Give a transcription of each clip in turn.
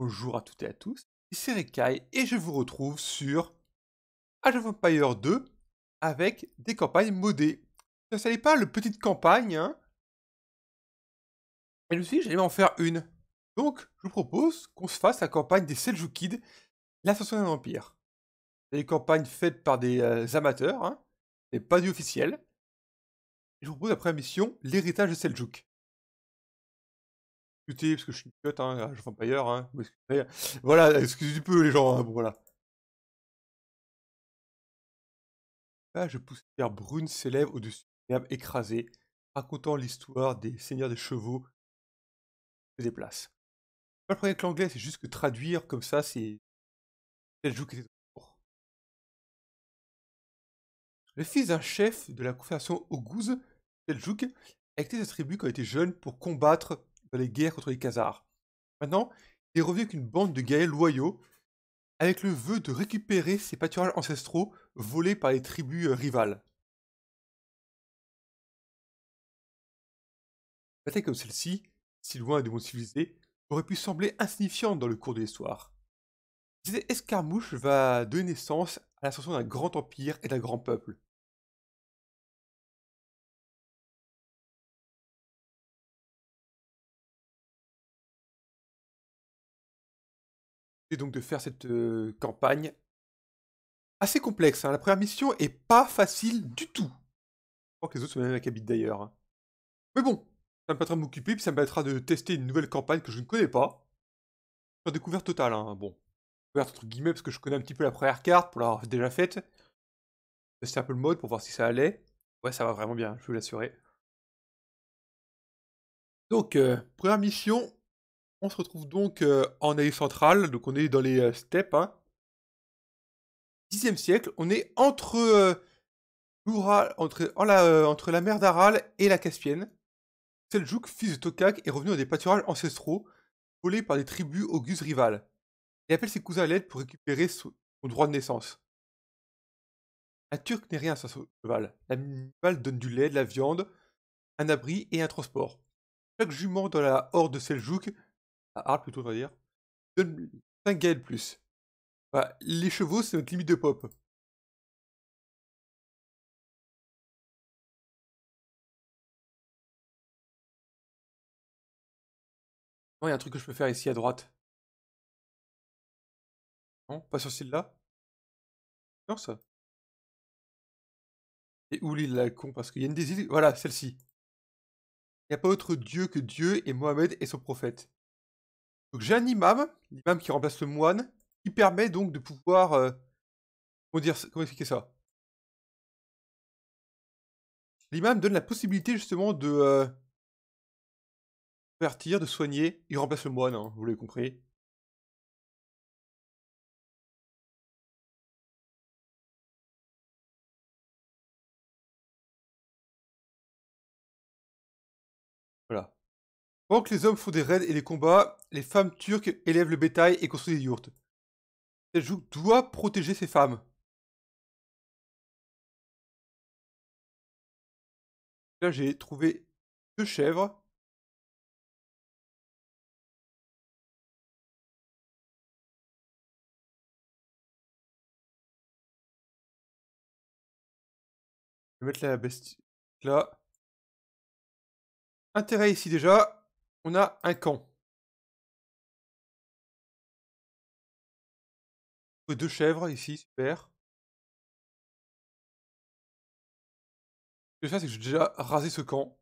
Bonjour à toutes et à tous, c'est Rekai et je vous retrouve sur Age of Empire 2 avec des campagnes modées. ne savez pas le petite campagne, et hein. je suis j'allais en faire une. Donc, je vous propose qu'on se fasse la campagne des Seljukids, l'ascension d'un empire. C'est une campagne par des euh, amateurs, hein, et pas du officiel. je vous propose après la mission, l'héritage de Seljuk parce que je suis une hein, je ne pas ailleurs, hein, excusez. Voilà, excusez un peu les gens, hein, bon, voilà. Là, je pousse brune s'élève au-dessus d'une herbe écrasée, racontant l'histoire des seigneurs des chevaux qui se déplacent. le problème avec l'anglais, c'est juste que traduire comme ça, c'est. Le fils d'un chef de la confédération Oguz, Seljuk, a été attribué quand il était jeune pour combattre les guerres contre les Khazars. Maintenant, il est revenu avec une bande de guerriers loyaux, avec le vœu de récupérer ses pâturages ancestraux volés par les tribus euh, rivales. Une bataille comme celle-ci, si loin de mon civilisé, aurait pu sembler insignifiante dans le cours de l'histoire. Cette escarmouche va donner naissance à l'ascension d'un grand empire et d'un grand peuple. donc de faire cette euh, campagne assez complexe. Hein. La première mission est pas facile du tout. Je crois que les autres sont même Habit d'ailleurs. Hein. Mais bon, ça me permettra de m'occuper, puis ça me permettra de tester une nouvelle campagne que je ne connais pas. Sur découverte totale, hein, bon. Découverte entre guillemets, parce que je connais un petit peu la première carte pour l'avoir déjà faite. Tester un peu le mode pour voir si ça allait. Ouais, ça va vraiment bien, je vous l'assurer. Donc, euh, première mission, on se retrouve donc euh, en Asie centrale, donc on est dans les euh, steppes. Hein. 10e siècle, on est entre, euh, entre, la, mer d'Aral et la Caspienne. Seljuk, fils de Tokak, est revenu dans des pâturages ancestraux volés par des tribus augustes rivales. Il appelle ses cousins à l'aide pour récupérer son, droit de naissance. Un Turc n'est rien sans son cheval. La cheval donne du lait, de la viande, un abri et un transport. Chaque jument dans la horde de Seljuk à ah, plutôt, on va dire, 5 Gaël plus. Bah, les chevaux, c'est notre limite de pop. il y a un truc que je peux faire ici à droite. Non, pas sur celle là Non, ça. Et où l'île la con Parce qu'il y a une des îles. Voilà, celle-ci. Il n'y a pas autre Dieu que Dieu et Mohamed et son prophète. Donc j'ai un imam, l'imam qui remplace le moine, qui permet donc de pouvoir... Euh, comment, dire, comment expliquer ça L'imam donne la possibilité justement de... Euh, de soigner, il remplace le moine, hein, vous l'avez compris. Voilà. Pendant que les hommes font des raids et des combats, les femmes turques élèvent le bétail et construisent des yurts. joue doit protéger ses femmes. Là, j'ai trouvé deux chèvres. Je vais mettre la bestie là. Intérêt ici déjà. On a un camp. Deux chèvres ici, super. Ce que je fais, c'est que j'ai déjà rasé ce camp.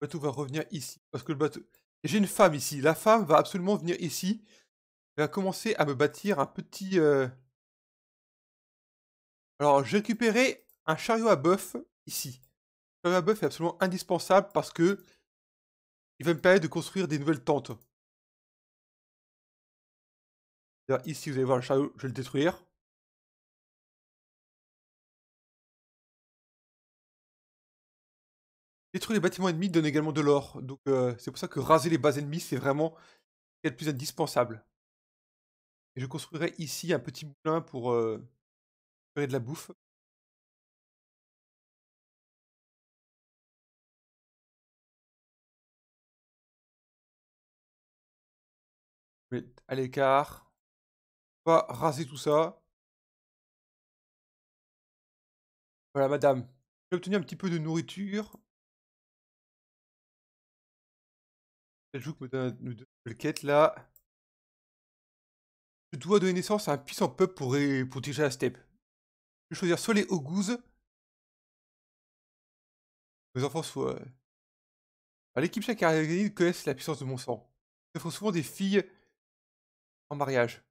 Le bateau va revenir ici, parce que le bateau... J'ai une femme ici. La femme va absolument venir ici. Elle va commencer à me bâtir un petit... Euh, alors, j'ai récupéré un chariot à boeuf ici. Le chariot à boeuf est absolument indispensable parce que il va me permettre de construire des nouvelles tentes. ici, vous allez voir le chariot, je vais le détruire. Détruire les bâtiments ennemis donne également de l'or. Donc euh, c'est pour ça que raser les bases ennemies, c'est vraiment le plus indispensable. Et je construirai ici un petit moulin pour euh, de la bouffe Je vais à l'écart. Pas raser tout ça. Voilà, madame. J'ai obtenu un petit peu de nourriture. Elle joue que me donne une quête là. Je dois donner naissance à un puissant peuple pour, protéger la steppe. Je vais choisir soit les Ogouz. Mes enfants soient... L'équipe chaque connaissent la puissance de mon sang. Ils font souvent des filles en mariage.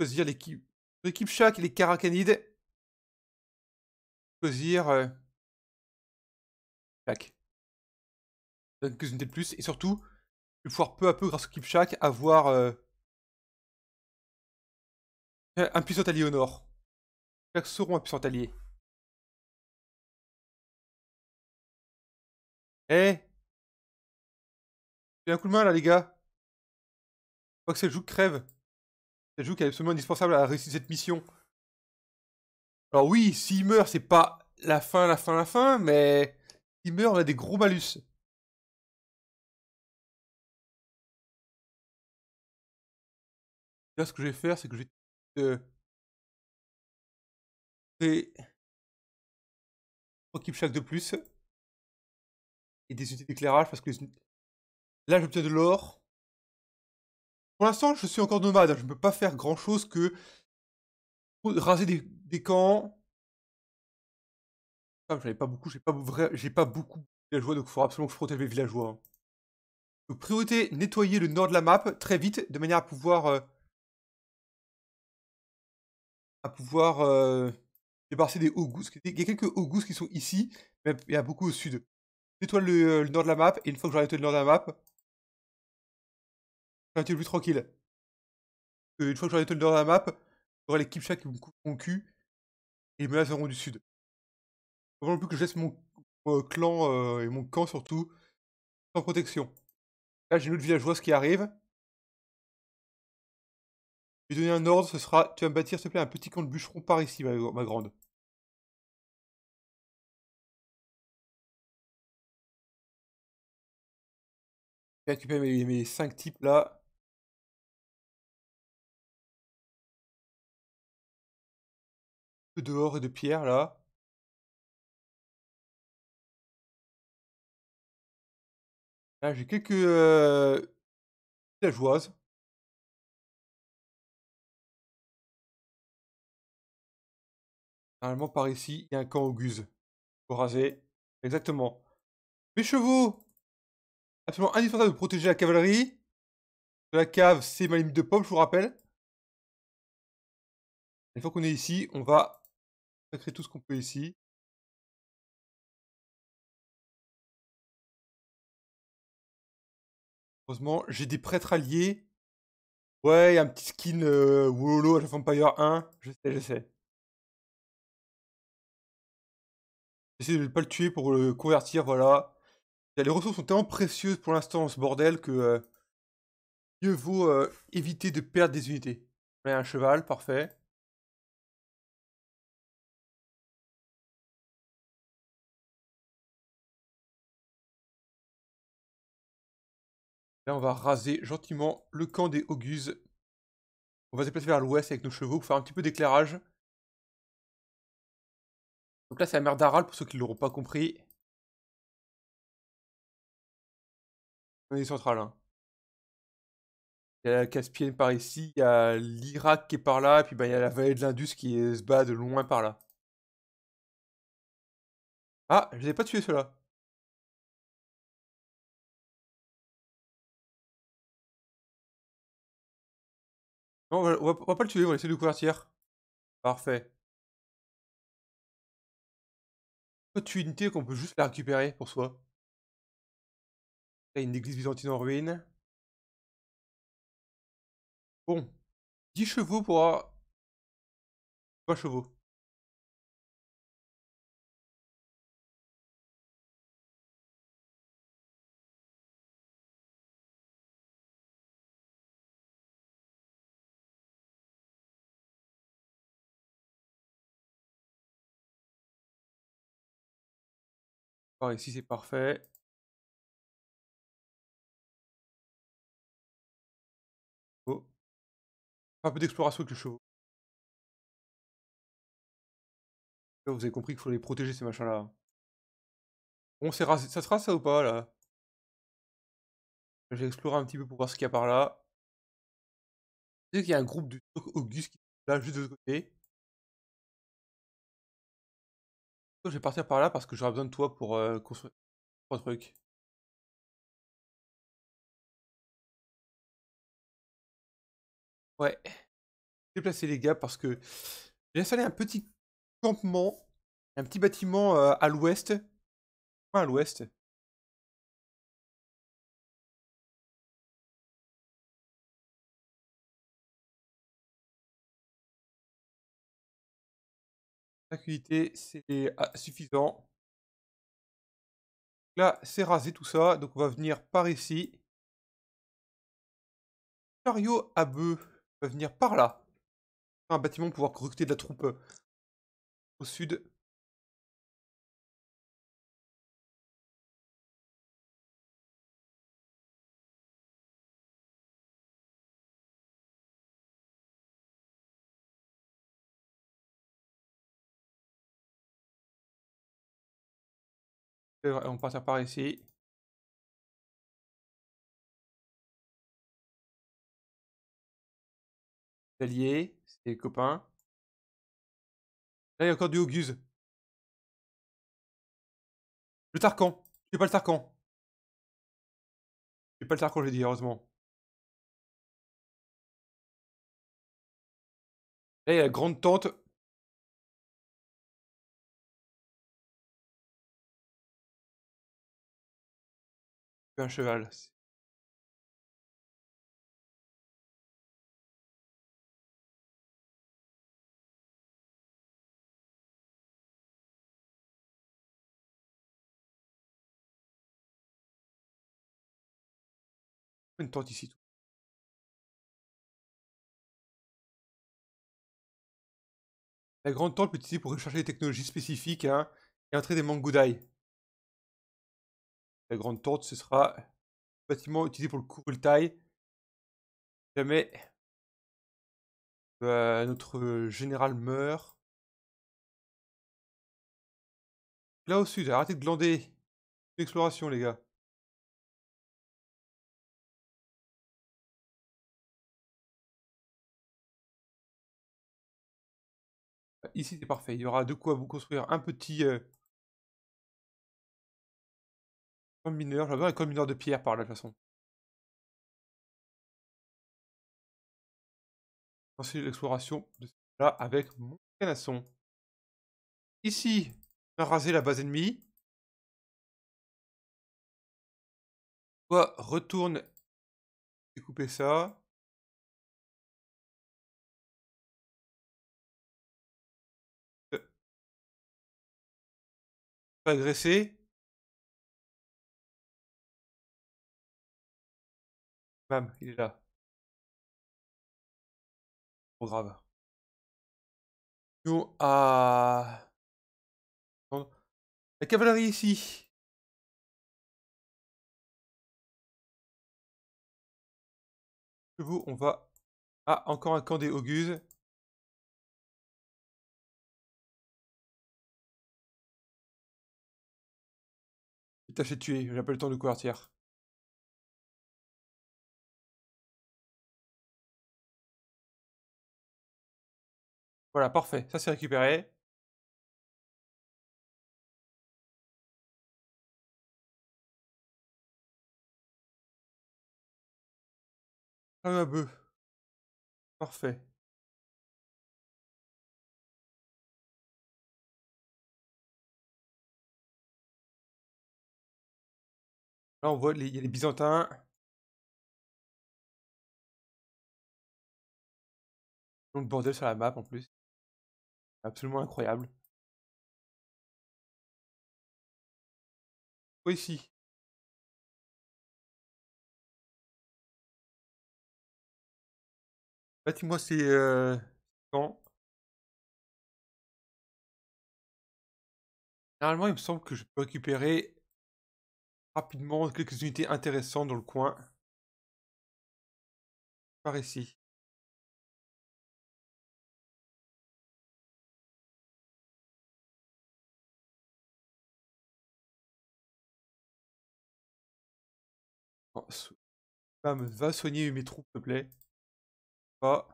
Choisir l'équipe... L'équipe chaque et les Caracanides. Choisir... Euh, chaque. donne une de plus. Et surtout, je vais pouvoir peu à peu, grâce au Kipchak, avoir... Euh, un puissant allié au nord. Chaque Sauron un puissant allié. Eh J'ai un coup de main là les gars Je crois que c'est le joug crève. C'est le joug qui est absolument indispensable à réussir cette mission. Alors oui, s'il meurt, c'est pas la fin, la fin, la fin, mais s'il meurt, on a des gros malus. Là, ce que je vais faire, c'est que je vais et Trois de plus et des unités d'éclairage parce que là j'obtiens de l'or. Pour l'instant je suis encore nomade, hein, je ne peux pas faire grand chose que raser des, camps. J'avais ah, pas beaucoup, j'ai pas, beaucoup de villageois donc il faudra absolument que je protège les villageois. Hein. priorité nettoyer le nord de la map très vite de manière à pouvoir euh, à pouvoir débarrasser des hauts gousses. Il y a quelques hauts gousses qui sont ici, mais il y a beaucoup au sud. J'étoile le, nord de la map, et une fois que j'aurai nettoyé le nord de la map, ça j'aurai le plus tranquille. une fois que j'aurai nettoyé le nord de la map, j'aurai les kipchaks qui me couper mon cul, et me menaces du sud. Il ne plus que je mon, clan et mon camp surtout sans protection. Là j'ai une autre villageoise qui arrive, je vais donner un ordre, ce sera. Tu vas me bâtir, s'il te plaît, un petit camp de bûcheron par ici, ma, grande. Je récupéré mes, mes 5 types là. De dehors et de pierre là. Là j'ai quelques euh, villageoises. Normalement, par ici, il y a un camp Auguste. Pour raser. Exactement. Mes chevaux Absolument indispensable de protéger la cavalerie. La cave, c'est ma limite de pomme, je vous rappelle. Une fois qu'on est ici, on va sacrer tout ce qu'on peut ici. Heureusement, j'ai des prêtres alliés. Ouais, il y a un petit skin euh, à la Vampire 1. Je sais, je sais. J'essaie de ne pas le tuer pour le convertir, voilà. Les ressources sont tellement précieuses pour l'instant dans ce bordel que euh, mieux vaut euh, éviter de perdre des unités. a un cheval, parfait. Là, on va raser gentiment le camp des Auguses. On va se déplacer vers l'ouest avec nos chevaux pour faire un petit peu d'éclairage. Donc là, c'est la mer d'Aral, pour ceux qui ne l'auront pas compris. On est central. Hein. Il y a la Caspienne par ici, il y a l'Irak qui est par là, et puis ben, il y a la vallée de l'Indus qui se bat de loin par là. Ah, je n'ai pas tué cela. Non, on va, va, pas le tuer, on va de le couvertir. Parfait. unités qu'on peut juste la récupérer pour soi. une église byzantine en ruine. Bon. 10 chevaux pour... 3 chevaux. Par ici, c'est parfait. Un oh. peu d'exploration avec le chevaux. vous avez compris qu'il faut les protéger, ces machins-là. On Ça sera ça ou pas, là J'ai exploré un petit peu pour voir ce qu'il y a par là. Je qu'il y a un groupe de Auguste qui est là, juste de l'autre côté. Je vais partir par là parce que j'aurai besoin de toi pour euh, construire un truc. Ouais. Déplacer les gars parce que j'ai installé un petit campement, un petit bâtiment euh, à l'ouest. à l'ouest. c'est ah, suffisant. Là, c'est rasé tout ça. Donc, on va venir par ici. Chariot à va venir par là. Un bâtiment pour pouvoir recruter de la troupe euh, au sud. on va partir par ici. c'est les copains. Là, il y a encore du Auguse. Le Tarkan. suis pas le Je suis pas le Tarkan, j'ai dit, heureusement. Là, il y a la grande tente un cheval une tente ici. La grande tente peut pour rechercher des technologies spécifiques hein, et entrer des Mangudai. La grande tente, ce sera bâtiment utilisé pour le coup le taille Jamais bah, notre général meurt. Là au sud, arrêtez de glander. Exploration, les gars. Ici, c'est parfait. Il y aura de quoi vous construire un petit Comme mineur, j'avais un comme mineur de pierre par la façon. Lancer l'exploration de là avec mon canasson. Ici, on la base ennemie. Toi, retourne découper ça. Euh. Pas Mam, il est là. Trop grave. Ah. Nous, à... La cavalerie ici. Vous, on va... Ah, encore un camp des Auguses. Tâcher de tuer, j'appelle le temps de quartier. Voilà, parfait. Ça, s'est récupéré. Ah, bœuf. Parfait. Là, on voit, les, il y a les Byzantins. Donc, bordel sur la map en plus absolument incroyable. Ou moi c'est euh, quand Normalement, il me semble que je peux récupérer rapidement quelques unités intéressantes dans le coin. Par ici. Femme va soigner mes troupes, s'il te plaît. Pas.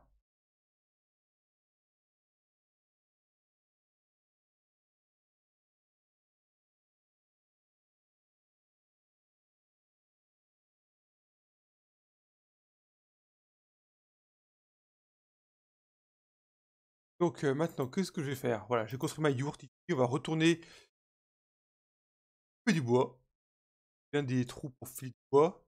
Donc euh, maintenant, qu'est-ce que je vais faire Voilà, j'ai construit ma yourte ici, on va retourner couper du bois. Bien des trous pour filer du bois.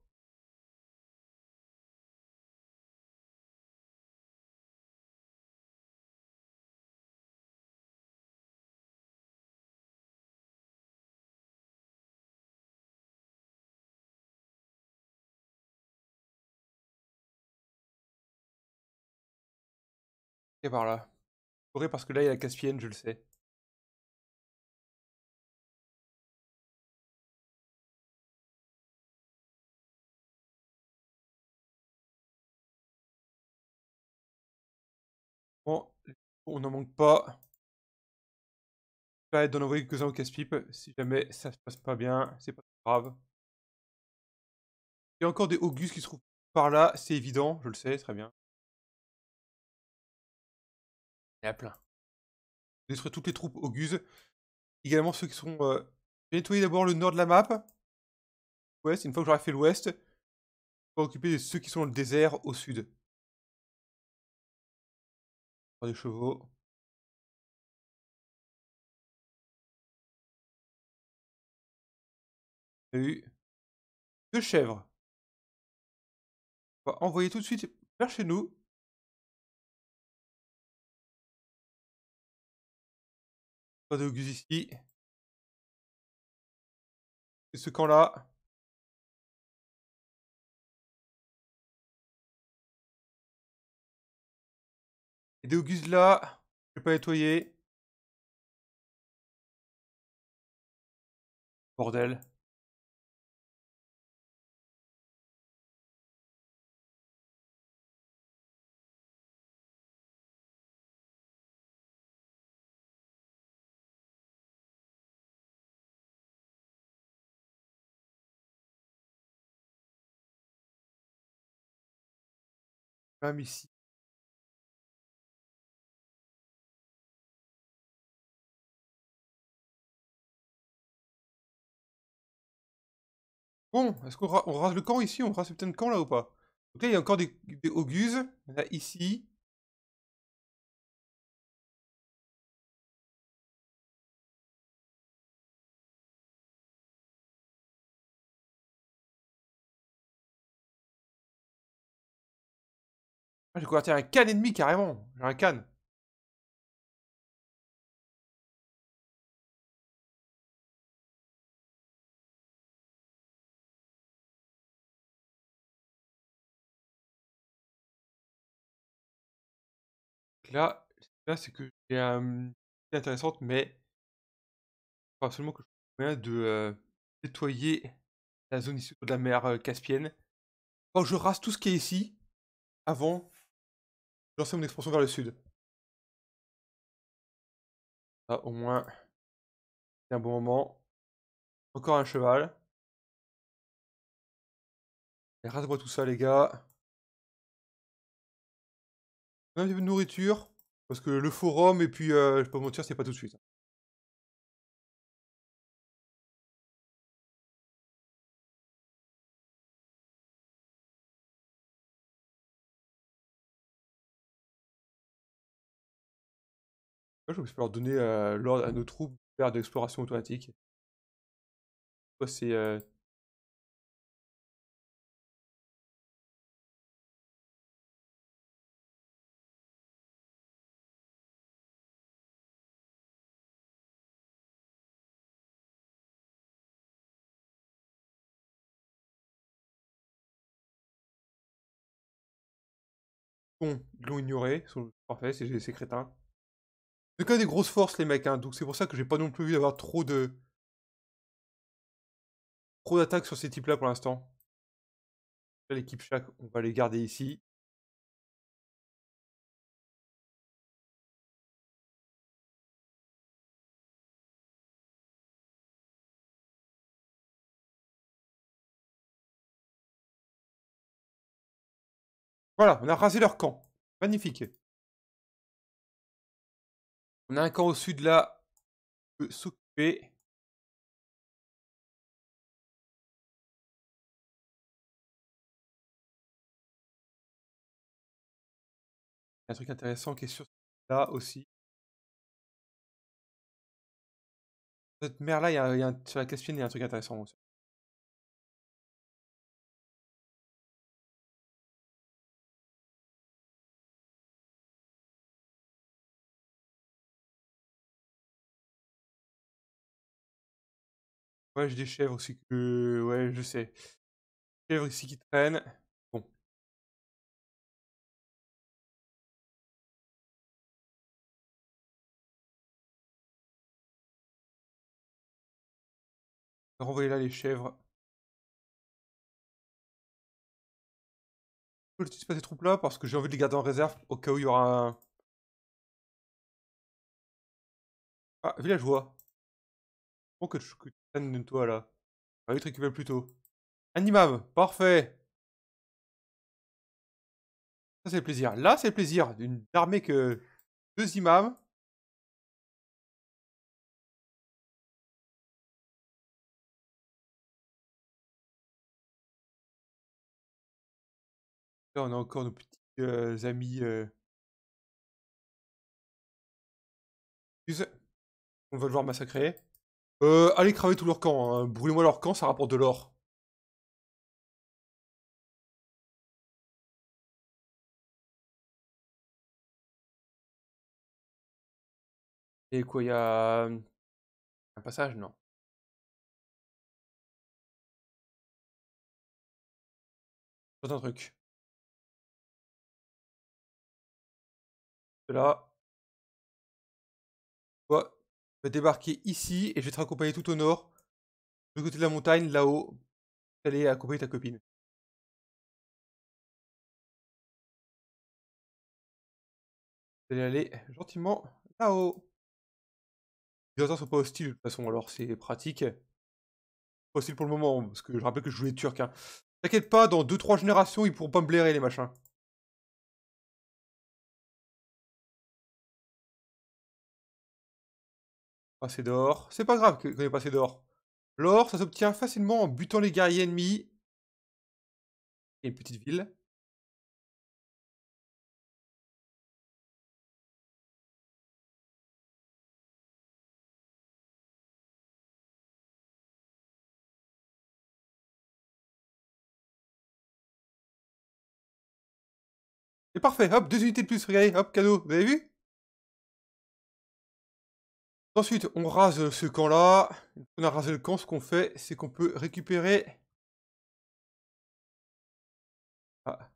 par là. pourrait parce que là, il y a la Caspienne, je le sais. Bon, on n'en manque pas. Là, d'en envoyer quelques-uns au casse-pipe. Si jamais ça se passe pas bien, c'est pas grave. Il y a encore des Augustes qui se trouvent par là, c'est évident, je le sais, très bien. Il plein. Détruire toutes les troupes Auguses. Également ceux qui sont. Euh... J'ai d'abord le nord de la map. Ouest. Une fois que j'aurai fait l'ouest, je occuper ceux qui sont dans le désert au sud. Des chevaux. deux chèvres. On envoyer tout de suite vers chez nous de Gus ici. Et ce camp-là. Et des Auguses là. Je vais pas nettoyer. Bordel. même ici. Bon, est-ce qu'on rase le camp ici On rase peut-être le camp là ou pas Donc il y a encore des, des Auguses. Là, a ici. j'ai converti un canne ennemi carrément. J'ai un canne. Là, c'est que j'ai un... intéressante, mais pas seulement que je viens moyen de euh, nettoyer la zone ici de la mer euh, Caspienne. Bon, je rase tout ce qui est ici avant Lancer mon expansion vers le sud. Ah, au moins, c'est un bon moment. Encore un cheval. Et moi tout ça, les gars. un petit peu de nourriture. Parce que le forum, et puis, euh, je peux vous mentir, c'est pas tout de suite. je peux leur donner l'ordre à nos troupes faire de l'exploration automatique. c'est. Bon, ils l'ont ignoré, sont parfaits, c'est ces crétins. C'est quand des grosses forces, les mecs, hein, donc c'est pour ça que j'ai pas non plus vu d'avoir trop de... Trop d'attaques sur ces types-là pour l'instant. L'équipe chaque, on va les garder ici. Voilà, on a rasé leur camp. Magnifique. On a un camp au sud là. On peut s'occuper. Un truc intéressant qui est sur là aussi. Cette mer là, il y a, sur la Caspienne, il y a un truc intéressant aussi. Ouais, j'ai des chèvres aussi que. Ouais, je sais. Chèvres ici qui traînent. Bon. Renvoyez là les chèvres. Je vais utiliser ces troupes là parce que j'ai envie de les garder en réserve au cas où il y aura un. Ah, villageois. Bon que de toi là. Ah on va vite récupérer plus tôt. Un imam, parfait. Ça c'est plaisir. Là c'est le plaisir. d'une armée que deux imams. on a encore nos petits euh, amis. Euh. On va le voir massacrer. Euh, allez cramer tout leur camp, hein. brûlez-moi leur camp, ça rapporte de l'or. Et quoi, il y a un passage Non. un truc. Là débarquer ici et je vais te raccompagner tout au nord, du côté de la montagne, là-haut, aller accompagner ta copine. Vous allez aller gentiment là-haut. Les dinosaures sont pas hostiles de toute façon, alors c'est pratique. Pas hostile pour le moment, parce que je rappelle que je jouais Turc. Hein. T'inquiète pas, dans 2-3 générations, ils pourront pas me blairer les machins. Passer d'or, C'est pas grave qu'on ait passé d'or. L'or, ça s'obtient facilement en butant les guerriers ennemis. Et une petite ville. Et parfait, hop, deux unités de plus, regardez, hop, cadeau, vous avez vu Ensuite, on rase ce camp-là. On a rasé le camp, ce qu'on fait, c'est qu'on peut récupérer... Ah.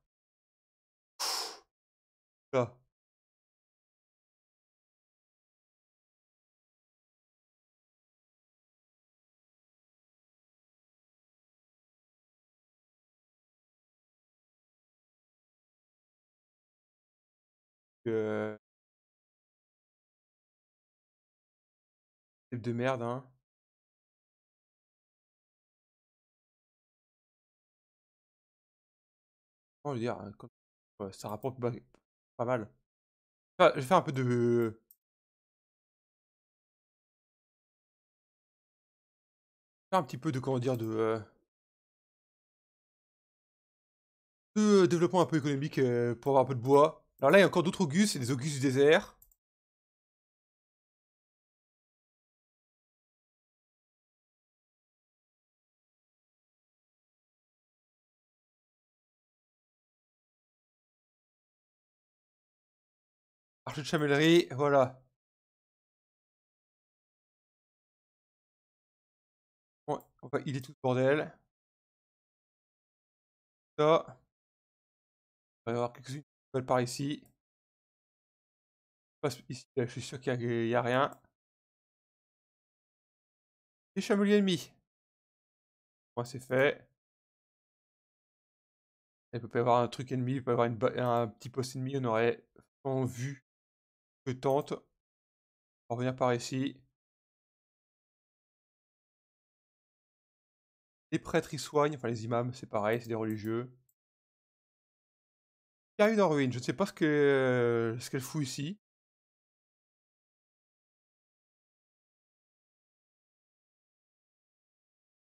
de merde, hein. Comment dire hein, Ça rapporte pas, mal. J'ai je vais faire un peu de... un petit peu de comment dire de, euh développement un peu économique euh, pour avoir un peu de bois. Alors là, il y a encore d'autres augustes, et des augustes du désert. marché de Chamellerie, voilà. il est tout bordel. Ça. Il va y avoir quelques-unes par ici. Je ici, je suis sûr qu'il n'y a, rien. Des chameliers ennemi. Moi, c'est fait. Il peut pas y avoir un truc ennemi, il peut y avoir un petit poste ennemi, on aurait en vue je tente. Revenir par ici. Les prêtres y soignent, enfin les imams c'est pareil, c'est des religieux. Il y a une ruine, je ne sais pas ce qu'elle fout ici.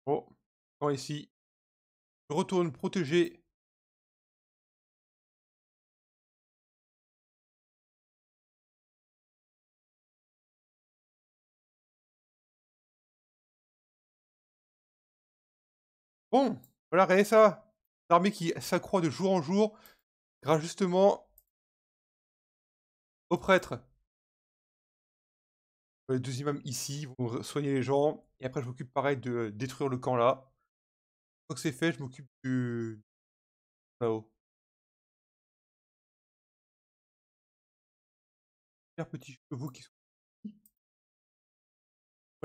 Bon, oh. ici. Je retourne protéger Bon, voilà, regardez ça. L'armée qui s'accroît de jour en jour grâce justement aux prêtres. Les deux imams ici vont soigner les gens. Et après, je m'occupe pareil de euh, détruire le camp là. Une fois que c'est fait, je m'occupe du... là-haut. Petit chevaux qui sont... Faut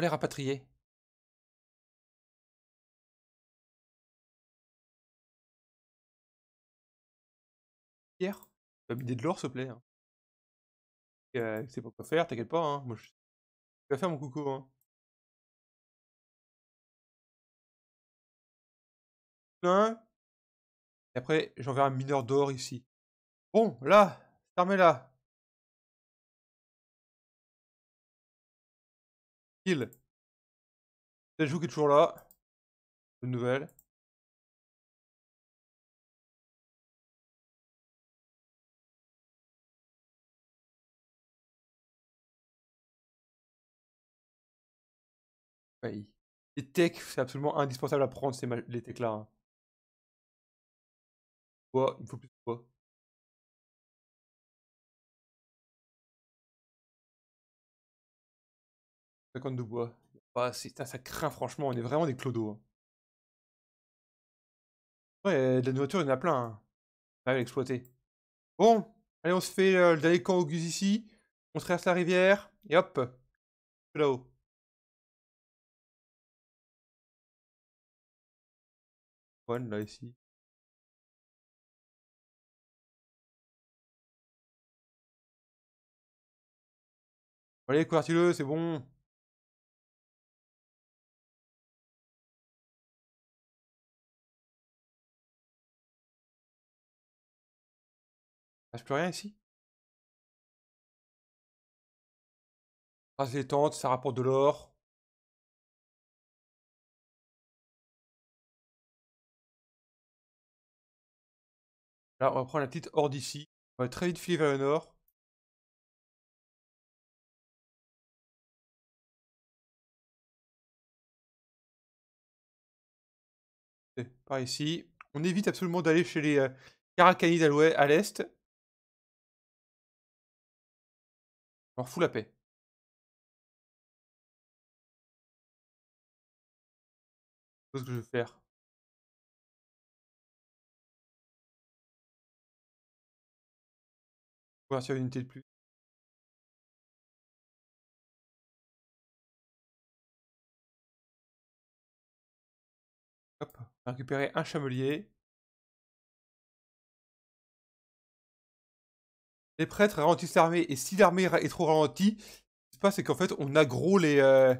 les rapatrier. La de l'or, te plaît. Hein. c'est pas quoi faire, t'inquiète pas, hein. Moi, je... vais faire mon coucou, hein. Et après, j'enverrai un mineur d'or ici. Bon, là, fermez là. Il. Le qui est toujours là. Bonne nouvelle. Les techs, c'est absolument indispensable à prendre ces les techs là. Bois, hein. il me faut plus de bois. 52 bois. Bah, ça, ça craint franchement, on est vraiment des clodos. Hein. Ouais, de la nourriture, il y en a plein. À hein. exploiter. Bon, allez, on se fait euh, le dernier au Gus ici. On traverse la rivière et hop, là-haut. moines là ici Allez, convertis-le, c'est bon. Ah, je peux rien ici Ah, c'est les tentes, ça rapporte de l'or. on va prendre la petite horde ici On va très vite filer vers le nord. Par ici. On évite absolument d'aller chez les euh, Karakanis à l'est. On fout la paix. quest ce que je vais faire. convertir une unité de plus Hop, on a récupéré un chamelier. Les prêtres ralentissent l'armée et si l'armée est trop ralentie, ce qui se passe c'est qu'en fait on aggro les, euh,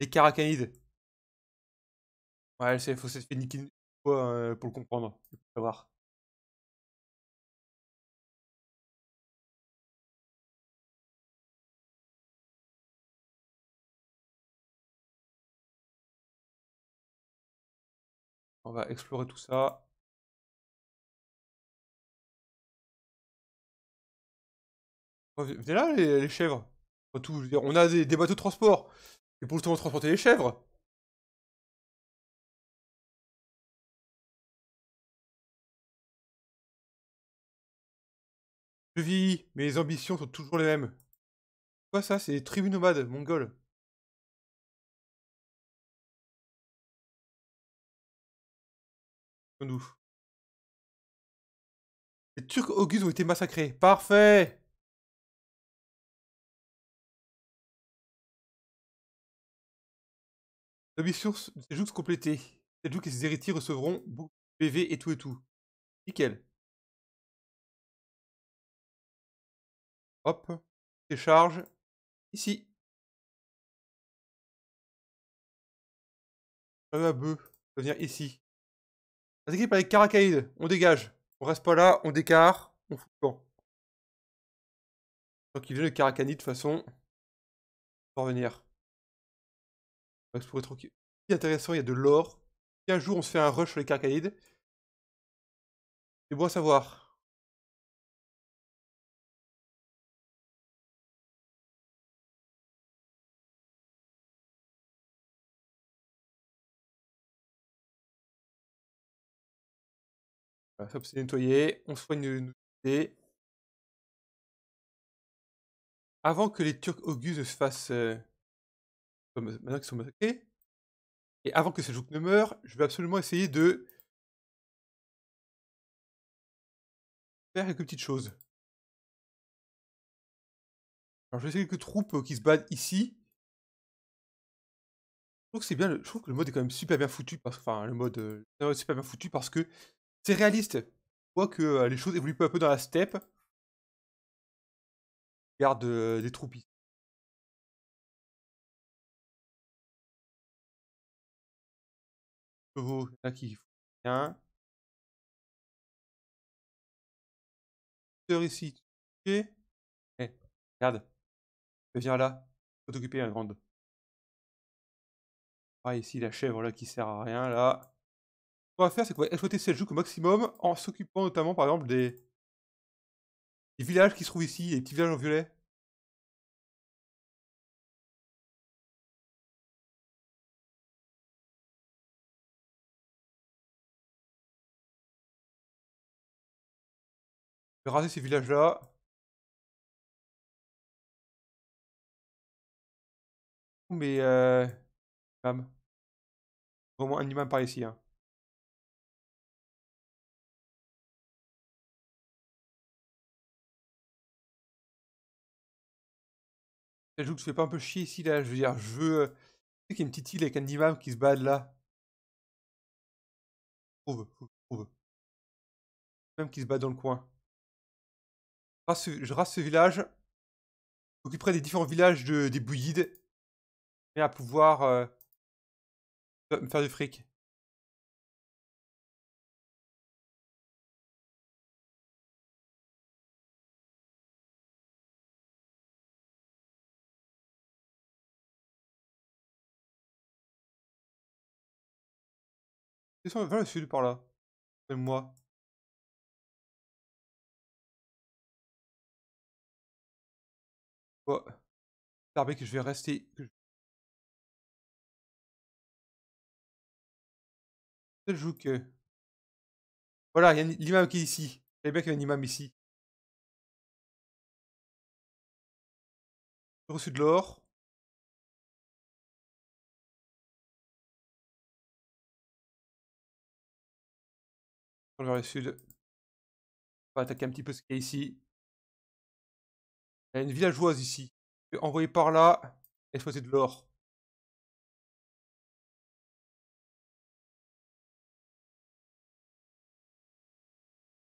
les caracanides. Ouais, il faut se faire niquer une fois euh, pour le comprendre, pour savoir. On va explorer tout ça. Oh, Venez là, les, chèvres. on a des, bateaux de transport. Et pour le temps transporter les chèvres. Je vis, mes ambitions sont toujours les mêmes. Quoi ça, c'est des tribus nomades, Les Turcs Augustes ont été massacrés. Parfait La mission de compléter complétée. juste et ses héritiers recevront PV et tout et tout. Nickel. Hop. charges. Ici. Un à Ça vient ici par avec caracaïdes, on dégage. On reste pas là, on décare, on fout le camp. Donc il vient le Caracani de toute façon. On va revenir. On Intéressant, il y a de l'or. Si un jour on se fait un rush sur les Caracanides, c'est bon à savoir. Ça, bah, c'est nettoyé. On soigne nos unités. Avant que les Turcs augustes se fassent. Euh, bah, maintenant qu'ils sont massacrés. Et avant que joue ne meure, je vais absolument essayer de. faire quelques petites choses. Alors, je sais quelques troupes euh, qui se battent ici. Je trouve que c'est bien, je trouve que le mode est quand même super bien foutu parce que, enfin, le mode euh, est super bien foutu parce que c'est réaliste. On voit que les choses évoluent peu à peu dans la steppe. Regarde des troupes ici. Chevaux, y qui font rien. ici. Eh, regarde. Viens là. Faut t'occuper, grande. Ah, ici, la chèvre là qui sert à rien, là qu'on va faire, c'est qu'on va exploiter cette joue au maximum en s'occupant notamment, par exemple, des... villages qui se trouvent ici, les petits villages en violet. Je vais raser ces villages-là. Mais... Euh... Vraiment un imam par ici. Hein. J'avoue que je fais pas un peu chier ici, là. Je veux dire, je veux. Euh, qu'il y a une petite île avec un imam qui se bat là. Trouve, trouve. Même qui se bat dans le coin. Je rase ce, je village. J'occuperai des différents villages de, des bouillides. Et à pouvoir. Euh, me faire du fric. Ils sont vers le sud par là. C'est moi. Bon. Tarbé que je vais rester. Je joue que. Voilà, il y a l'imam qui est ici. Il bien qu'il y a un imam ici. J'ai reçu de l'or. Sur le sud. On va attaquer un petit peu ce qu'il y a ici. une villageoise ici. Je envoyer par là et choisir de l'or.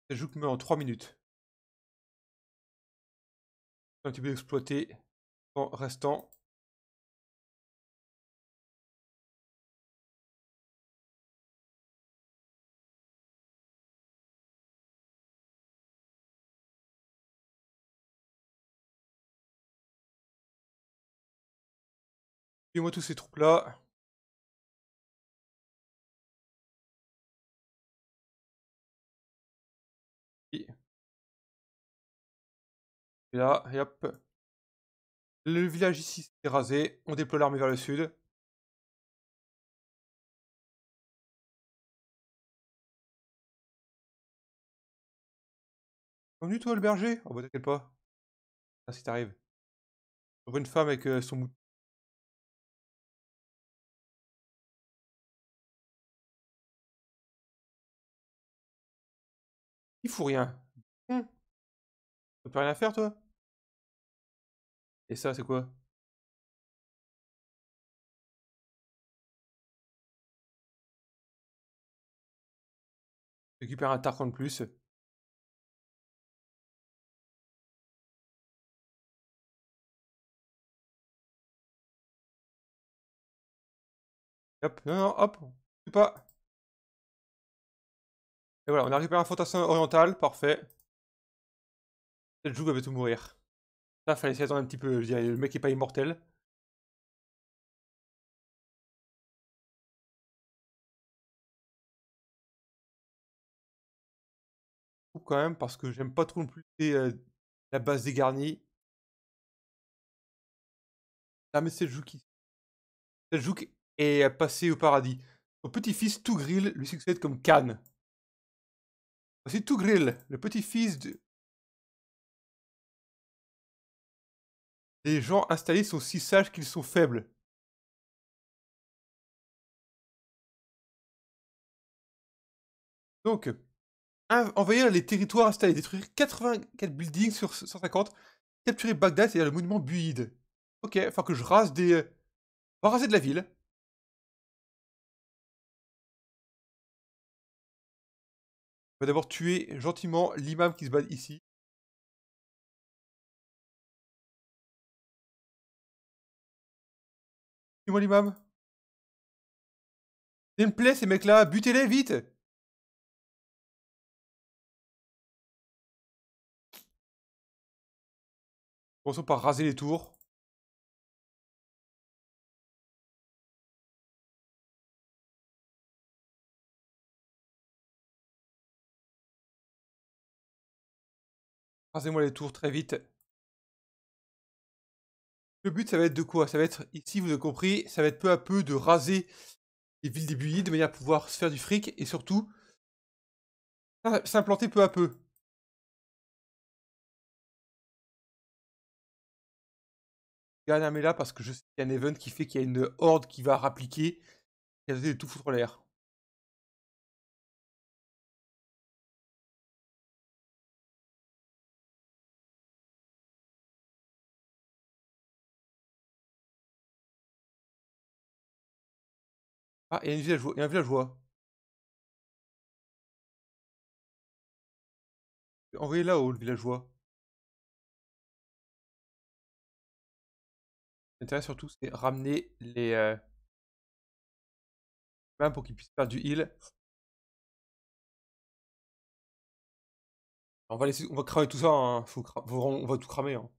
que me en trois minutes. Un petit peu exploité en restant. moi tous ces troupes là. Et là, et hop. Le village ici est rasé. On déploie l'armée vers le sud. Bienvenue toi le berger Oh bah t'inquiète pas. Ah si t'arrives. une femme avec euh, son mouton. Il faut rien. T'as mmh. Tu peux rien à faire, toi Et ça, c'est quoi Récupère un Tarkon de plus. Hop, non, non, hop, c'est pas voilà, on a récupéré la fantassin orientale, parfait. Cette joue va tout mourir. Ça, fallait essayer d'attendre un petit peu, je le mec est pas immortel. Ou quand même, parce que j'aime pas trop non plus euh, la base des garnis. Ah mais c'est le qui... qui est passé au paradis. Son petit-fils Tougril lui succède comme canne. Voici Tougril, le petit-fils de... Les gens installés sont si sages qu'ils sont faibles. Donc, envahir les territoires installés, détruire 84 buildings sur 150, capturer Bagdad, et le monument buide. Ok, faut que je rase des... On euh, va raser de la ville. va d'abord tuer gentiment l'imam qui se bat ici. Tue-moi l'imam. Il me plaît ces mecs-là, butez-les vite Commençons par raser les tours. Rasez-moi les tours très vite. Le but, ça va être de quoi Ça va être, ici, vous avez compris, ça va être peu à peu de raser les villes des de manière à pouvoir se faire du fric et surtout s'implanter peu à peu. Dernière là parce que je sais qu'il y a un event qui fait qu'il y a une horde qui va rappliquer et a tout foutre l'air. Ah, il y a Il y a un villageois. Envoyez là-haut le villageois. L'intérêt surtout, c'est ramener les euh ben, pour qu'ils puissent faire du heal. On va on va cramer tout ça. Hein. Faut, on va tout cramer. Hein.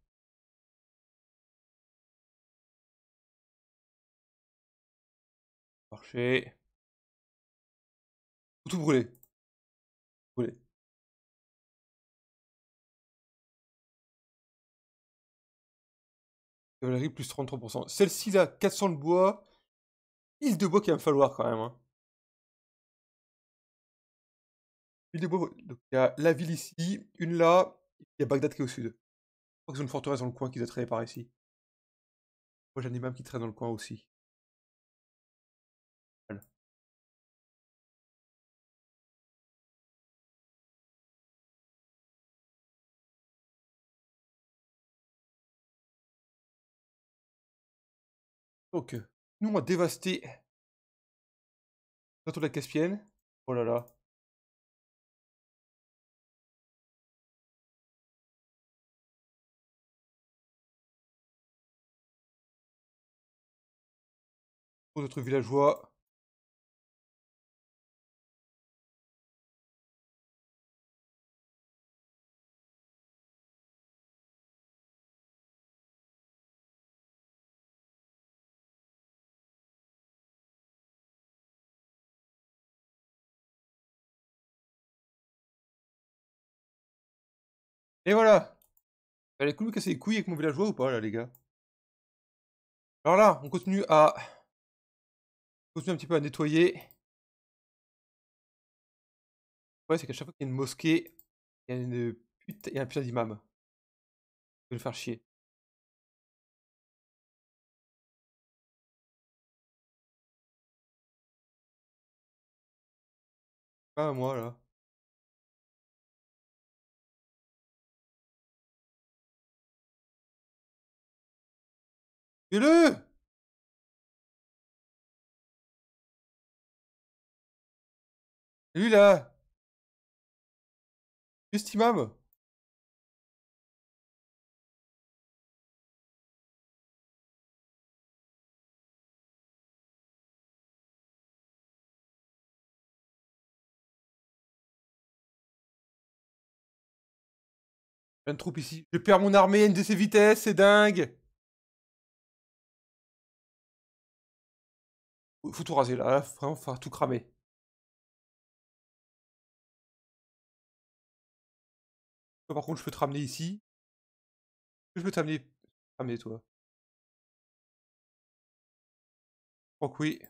Tout brûlé. trente plus 33%. Celle-ci là, 400 de bois. il de bois qu'il va me falloir quand même. Hein. de bois. il y a la ville ici, une là, il y a Bagdad qui est au sud. Je crois une forteresse dans le coin qui doit traîné par ici. Moi j'en ai même qui traîne dans le coin aussi. Donc, nous, on va dévaster notre la Caspienne. Oh là là. Pour notre villageois. Et voilà est cool que casser les couilles avec mon villageois ou pas, là, les gars Alors là, on continue à... On continue un petit peu à nettoyer. Ouais, c'est qu'à chaque fois qu'il y a une mosquée, il y a, une pute... il un putain d'imam. Je vais le faire chier. Pas moi, là. lui Lui là Juste Une troupe ici. Je perds mon armée, une de ses vitesses, c'est dingue faut tout raser, là, vraiment, faut tout cramer. Par contre, je peux te ramener ici. Je peux te ramener, ramener toi. Donc oui, il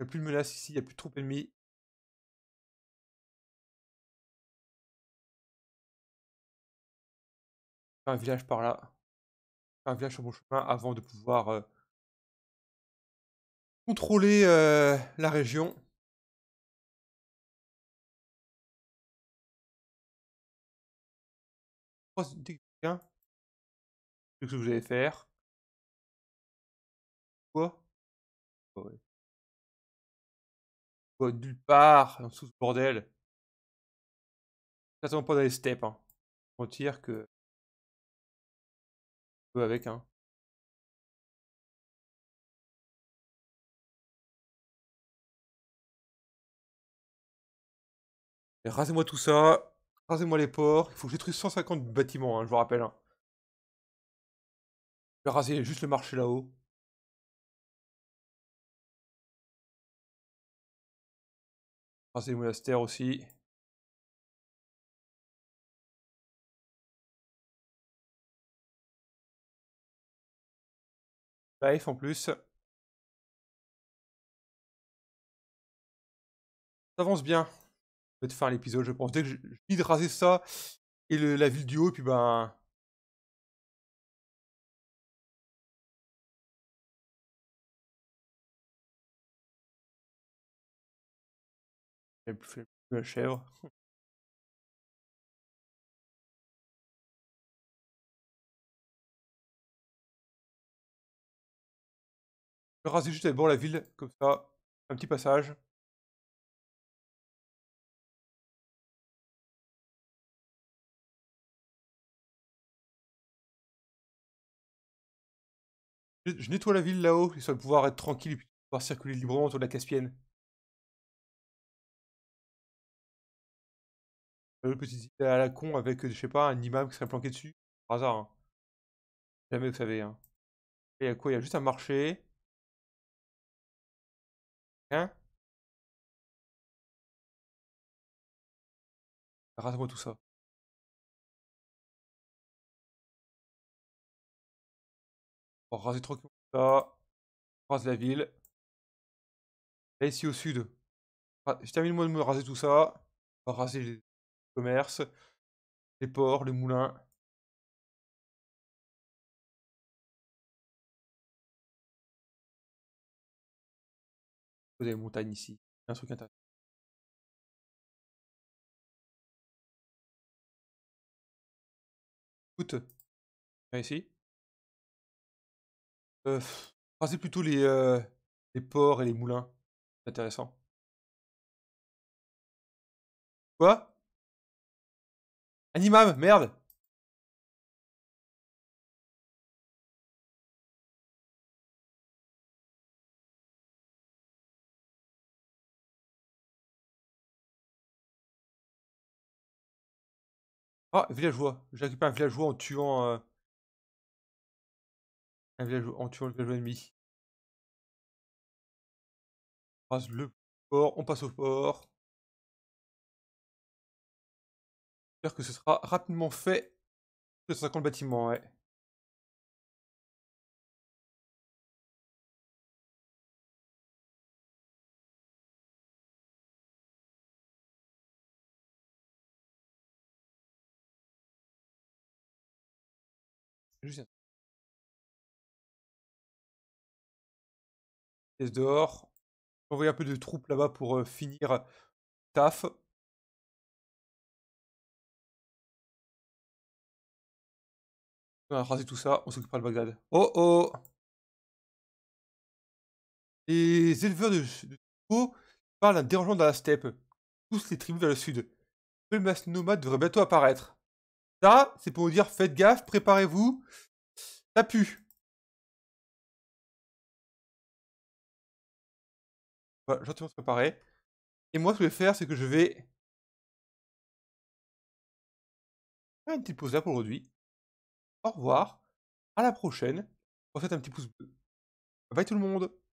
n'y a plus de menace ici, il n'y a plus trop troupes ennemies. Un village par là. Un village sur mon chemin avant de pouvoir... Euh, contrôler euh, la région. ce que vous allez faire. Quoi Quoi, bah ouais. Bah, part, en sous ce bordel. Certainement pas dans les steppes. Hein. tire que. Peu avec, hein. Rasez-moi tout ça. Rasez-moi les ports. Il faut que j'étruise 150 bâtiments, hein, je vous rappelle. Hein. Je vais raser juste le marché là-haut. Rasez les monastères aussi. Life en plus. Ça avance bien fin l'épisode, je pense. Dès que je, de raser ça et la ville du haut, et puis ben. la chèvre. Je raser juste d'abord la ville, comme ça, un petit passage. Je nettoie la ville là-haut, je de pouvoir être tranquille et pouvoir circuler librement autour de la Caspienne. Une euh, petite île à la con avec, je sais pas, un imam qui serait planqué dessus. Par hasard. Hein. Jamais vous savez. Hein. Et à quoi Il y a juste un marché. Hein rasse moi tout ça. On raser tout ça. On rase la ville. Là, ici au sud, je termine moi de me raser tout ça. On va raser les commerces, les ports, les moulins. Vous montagnes ici. Un truc intéressant. Écoute, ici. Euh, c'est plutôt les, euh, les ports et les moulins. C'est intéressant. Quoi Un merde Ah, villageois. J'ai récupéré un villageois en tuant... Euh, un village en tuant le village ennemi. On passe le port, on passe au port. J'espère que ce sera rapidement fait. 250 bâtiments, ouais. Juste dehors, dehors. Envoyer un peu de troupes là-bas pour finir taf. On va raser tout ça, on pas de Bagdad. Oh oh Les éleveurs de, de parlent d'un dérangement dans la steppe. Tous les tribus vers le sud. Le masse nomade devrait bientôt apparaître. Ça, c'est pour vous dire faites gaffe, préparez-vous. Ça gentiment se préparer. Et moi, ce que je vais faire, c'est que je vais faire une petite pause là pour aujourd'hui. Au revoir, à la prochaine. Pour un petit pouce bleu. Bye tout le monde